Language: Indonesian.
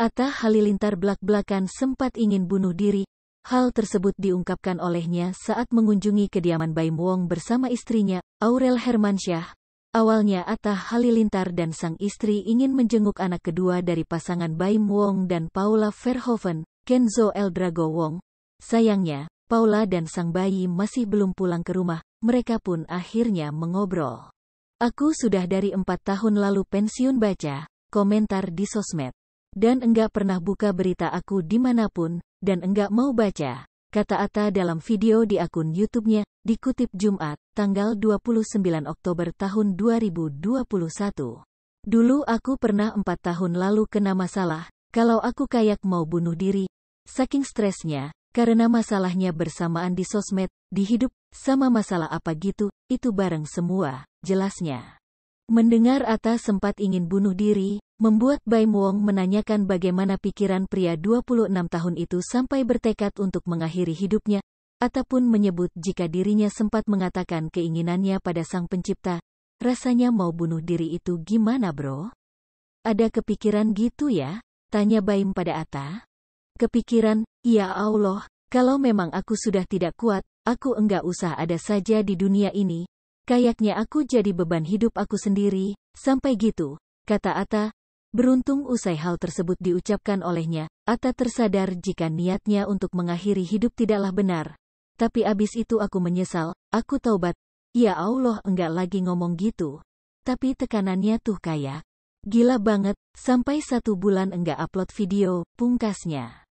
Atta Halilintar belak-belakan sempat ingin bunuh diri. Hal tersebut diungkapkan olehnya saat mengunjungi kediaman Baim Wong bersama istrinya, Aurel Hermansyah. Awalnya Atta Halilintar dan sang istri ingin menjenguk anak kedua dari pasangan Baim Wong dan Paula Verhoeven, Kenzo Eldrago Wong. Sayangnya, Paula dan sang bayi masih belum pulang ke rumah, mereka pun akhirnya mengobrol. Aku sudah dari empat tahun lalu pensiun baca, komentar di sosmed. Dan enggak pernah buka berita aku dimanapun, dan enggak mau baca. Kata Atta dalam video di akun YouTube-nya, dikutip Jumat, tanggal 29 Oktober tahun 2021. Dulu aku pernah empat tahun lalu kena masalah, kalau aku kayak mau bunuh diri. Saking stresnya, karena masalahnya bersamaan di sosmed, di hidup, sama masalah apa gitu, itu bareng semua, jelasnya. Mendengar Atta sempat ingin bunuh diri, membuat Bai Muong menanyakan bagaimana pikiran pria 26 tahun itu sampai bertekad untuk mengakhiri hidupnya, ataupun menyebut jika dirinya sempat mengatakan keinginannya pada sang pencipta, rasanya mau bunuh diri itu gimana bro? Ada kepikiran gitu ya? Tanya Baim pada Ata. Kepikiran, ya Allah, kalau memang aku sudah tidak kuat, aku enggak usah ada saja di dunia ini. Kayaknya aku jadi beban hidup aku sendiri, sampai gitu, kata Ata. Beruntung usai hal tersebut diucapkan olehnya, Atta tersadar jika niatnya untuk mengakhiri hidup tidaklah benar. Tapi abis itu aku menyesal, aku taubat. Ya Allah enggak lagi ngomong gitu. Tapi tekanannya tuh kayak. Gila banget, sampai satu bulan enggak upload video, pungkasnya.